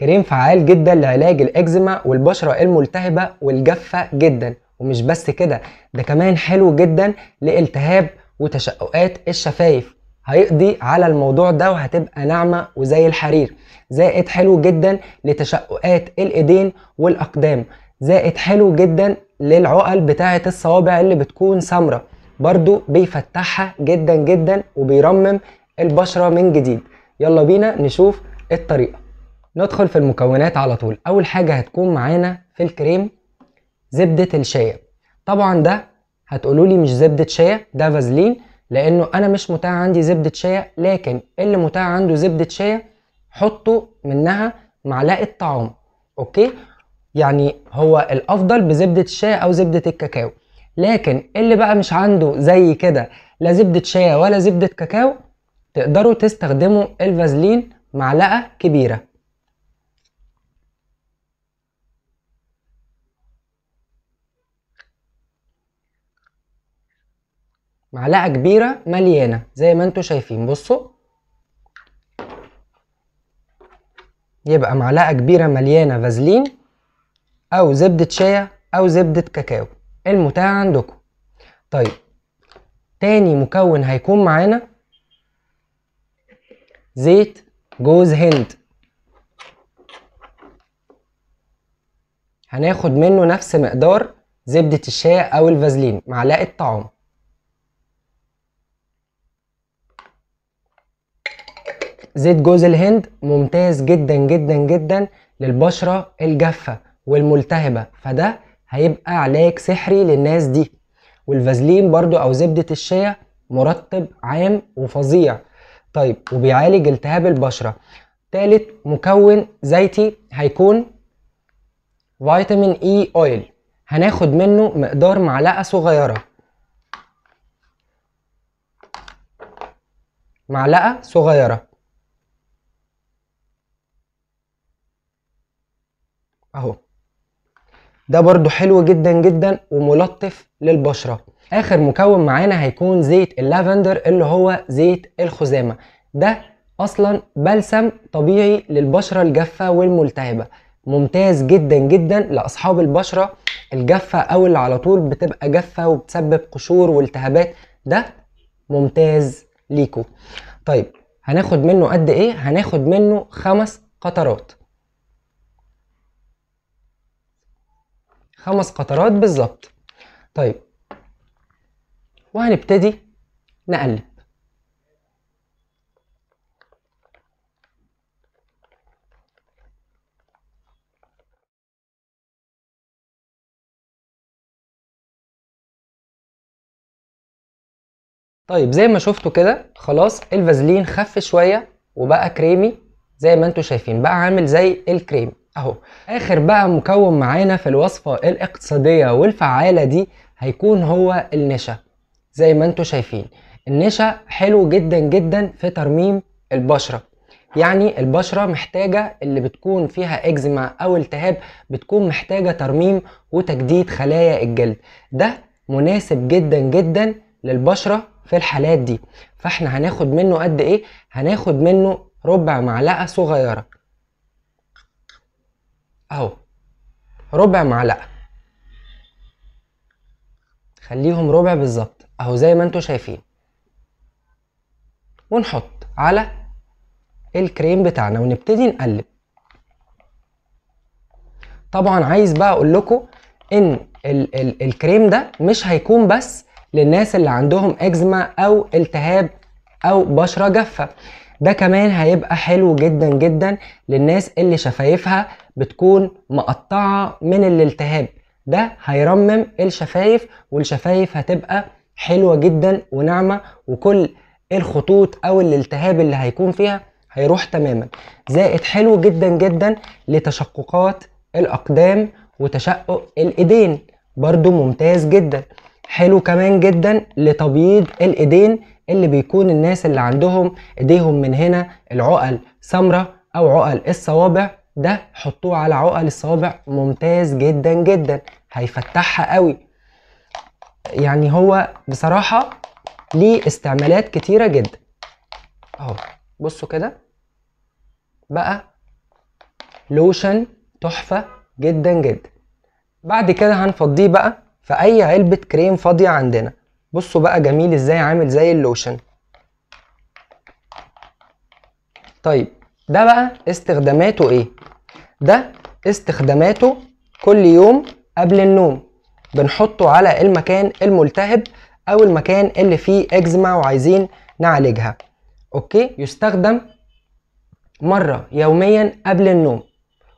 كريم فعال جدا لعلاج الاكزيما والبشره الملتهبه والجافه جدا ومش بس كده ده كمان حلو جدا لالتهاب وتشققات الشفايف هيقضي على الموضوع ده وهتبقى ناعمه وزي الحرير زائد حلو جدا لتشققات الايدين والاقدام زائد حلو جدا للعقل بتاعه الصوابع اللي بتكون سمراء برضو بيفتحها جدا جدا وبيرمم البشره من جديد يلا بينا نشوف الطريقه ندخل في المكونات على طول اول حاجه هتكون معانا في الكريم زبده الشاي طبعا ده هتقولوا لي مش زبده شاي ده فازلين لانه انا مش متاح عندي زبده شاي لكن اللي متاح عنده زبده شاي حطوا منها معلقه طعام اوكي يعني هو الافضل بزبده الشاي او زبده الكاكاو لكن اللي بقى مش عنده زي كده لا زبده شاي ولا زبده كاكاو تقدروا تستخدموا الفازلين معلقه كبيره معلقه كبيره مليانه زي ما انتم شايفين بصوا يبقى معلقه كبيره مليانه فازلين او زبده شاي او زبده كاكاو المتاح عندكم طيب تاني مكون هيكون معانا زيت جوز هند هناخد منه نفس مقدار زبدة الشاي أو الفازلين معلقة طعام زيت جوز الهند ممتاز جدا جدا جدا للبشرة الجافة والملتهبة فده هيبقى علاج سحري للناس دي والفازلين برضو او زبدة الشيا مرطب عام وفظيع طيب وبيعالج التهاب البشرة تالت مكون زيتي هيكون فيتامين اي اويل هناخد منه مقدار معلقة صغيرة معلقة صغيرة اهو ده برده حلو جدا جدا وملطف للبشره اخر مكون معانا هيكون زيت اللافندر اللي هو زيت الخزامه ده اصلا بلسم طبيعي للبشره الجافه والملتهبه ممتاز جدا جدا لاصحاب البشره الجافه او اللي على طول بتبقى جافه وبتسبب قشور والتهابات ده ممتاز ليكو طيب هناخد منه قد ايه هناخد منه خمس قطرات خمس قطرات بالظبط طيب وهنبتدي نقلب طيب زي ما شفتوا كده خلاص الفازلين خف شويه وبقى كريمي زي ما انتوا شايفين بقى عامل زي الكريم اهو اخر بقى مكون معانا في الوصفة الاقتصادية والفعالة دي هيكون هو النشا زي ما انتوا شايفين النشا حلو جدا جدا في ترميم البشرة يعني البشرة محتاجة اللي بتكون فيها اكزيما او التهاب بتكون محتاجة ترميم وتجديد خلايا الجلد ده مناسب جدا جدا للبشرة في الحالات دي فاحنا هناخد منه قد ايه هناخد منه ربع معلقة صغيرة اهو ربع معلقه خليهم ربع بالظبط اهو زي ما انتوا شايفين ونحط على الكريم بتاعنا ونبتدي نقلب طبعا عايز بقى اقول لكم ان ال ال الكريم ده مش هيكون بس للناس اللي عندهم اكزما او التهاب او بشره جافه ده كمان هيبقى حلو جدا جدا للناس اللي شفايفها بتكون مقطعه من الالتهاب ده هيرمم الشفايف والشفايف هتبقى حلوه جدا وناعمه وكل الخطوط او الالتهاب اللي هيكون فيها هيروح تماما زائد حلو جدا جدا لتشققات الاقدام وتشقق الايدين برضو ممتاز جدا حلو كمان جدا لتبييض الايدين اللي بيكون الناس اللي عندهم ايديهم من هنا العقل سمرة او عقل الصوابع ده حطوه على عقل الصوابع ممتاز جدا جدا هيفتحها قوي يعني هو بصراحه ليه استعمالات كتيره جدا اهو بصوا كده بقى لوشن تحفه جدا جدا بعد كده هنفضيه بقى في اي علبه كريم فاضيه عندنا بصوا بقى جميل ازاي عامل زي اللوشن طيب ده بقى استخداماته ايه ده استخداماته كل يوم قبل النوم بنحطه على المكان الملتهب او المكان اللي فيه اكزما وعايزين نعالجها اوكي يستخدم مره يوميا قبل النوم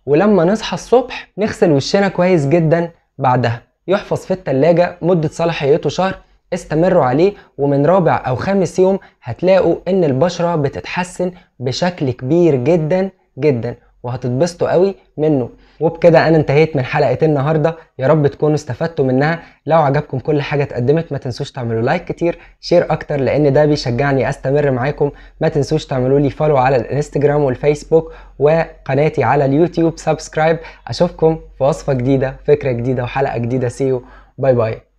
ولما نصحى الصبح نغسل وشنا كويس جدا بعدها يحفظ في التلاجة مدة صلاحيته شهر استمروا عليه ومن رابع او خامس يوم هتلاقوا ان البشره بتتحسن بشكل كبير جدا جدا وهتتبسطوا قوي منه وبكده انا انتهيت من حلقه النهارده يا رب تكونوا استفدتوا منها لو عجبكم كل حاجه اتقدمت ما تنسوش تعملوا لايك كتير شير اكتر لان ده بيشجعني استمر معاكم ما تنسوش تعملوا لي فولو على الانستجرام والفيسبوك وقناتي على اليوتيوب سبسكرايب اشوفكم في وصفه جديده فكره جديده وحلقه جديده سيو باي باي